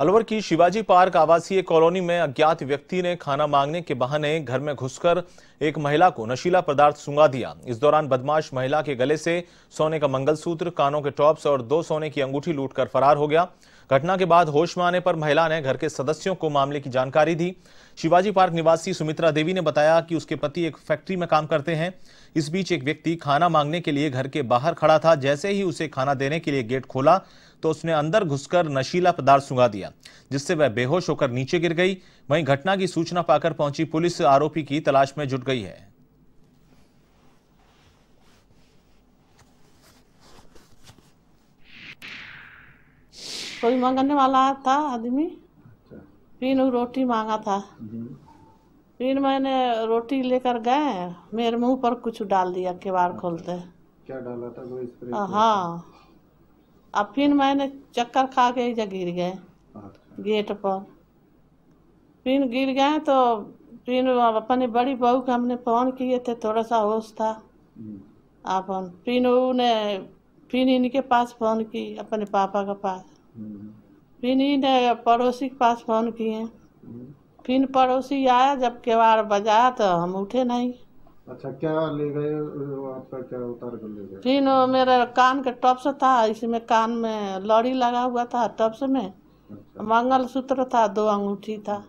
अलवर की शिवाजी पार्क आवासीय कॉलोनी में अज्ञात व्यक्ति ने खाना मांगने के बहाने घर में घुसकर एक महिला को नशीला पदार्थ सुंगा दिया इस दौरान बदमाश महिला के गले से सोने का मंगलसूत्र कानों के टॉप्स और दो सोने की अंगूठी लूटकर फरार हो गया घटना के बाद होश में आने पर महिला ने घर के सदस्यों को मामले की जानकारी दी शिवाजी पार्क निवासी सुमित्रा देवी ने बताया कि उसके पति एक फैक्ट्री में काम करते हैं इस बीच एक व्यक्ति खाना मांगने के लिए घर के बाहर खड़ा था जैसे ही उसे खाना देने के लिए गेट खोला तो उसने अंदर घुसकर नशीला पदार्थ सुंगा दिया जिससे वह बेहोश होकर नीचे गिर गई वहीं घटना की सूचना पाकर पहुंची पुलिस आरोपी की तलाश में जुट गई है कोई मांगने वाला था आदमी अच्छा। फिर रोटी मांगा था फिर मैंने रोटी लेकर गए मेरे मुंह पर कुछ डाल दिया किवाड़ अच्छा। खोलते क्या डाला था कोई स्प्रे हाँ अब फिर मैंने चक्कर खा के जा गिर गए अच्छा। गेट पर फिर गिर गए तो फिर अपने बड़ी बहू के हमने फोन किए थे थोड़ा सा होश था अपन फिर ने फिर इनके पास फोन की अपने पापा के पास फिर इन्हें पड़ोसी के पास फ़ोन किए फिर पड़ोसी आया जब केवार बजाया तो हम उठे नहीं अच्छा क्या ले गए आपका क्या उतार कर ले गए फिर मेरे कान का से था इसमें कान में लड़ी लगा हुआ था से में अच्छा। सूत्र था दो अंगूठी था